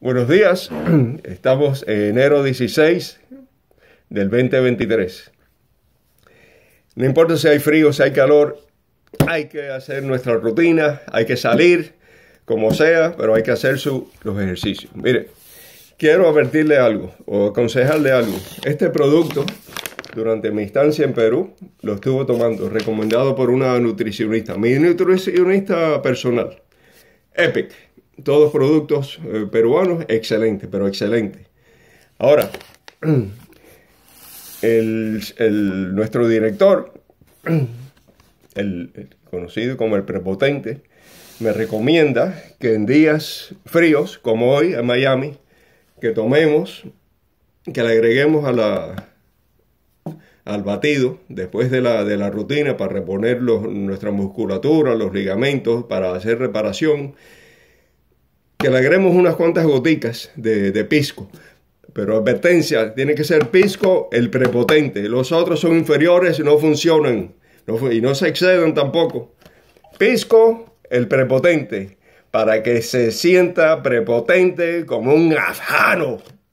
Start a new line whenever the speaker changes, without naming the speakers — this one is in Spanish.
Buenos días, estamos en enero 16 del 2023. No importa si hay frío, si hay calor, hay que hacer nuestra rutina, hay que salir, como sea, pero hay que hacer los ejercicios. Mire, quiero advertirle algo o aconsejarle algo. Este producto, durante mi estancia en Perú, lo estuve tomando, recomendado por una nutricionista, mi nutricionista personal, Epic todos productos eh, peruanos, excelente, pero excelente. Ahora, el, nuestro director, el, conocido como el prepotente, me recomienda que en días fríos, como hoy en Miami, que tomemos, que le agreguemos a la, al batido después de la, de la rutina para reponer nuestra musculatura, los ligamentos, para hacer reparación que unas cuantas goticas de, pisco. Pero advertencia, tiene que ser pisco el prepotente. Los otros son inferiores y no funcionan. y no se excedan tampoco. Pisco el prepotente, para que se sienta prepotente como un afano.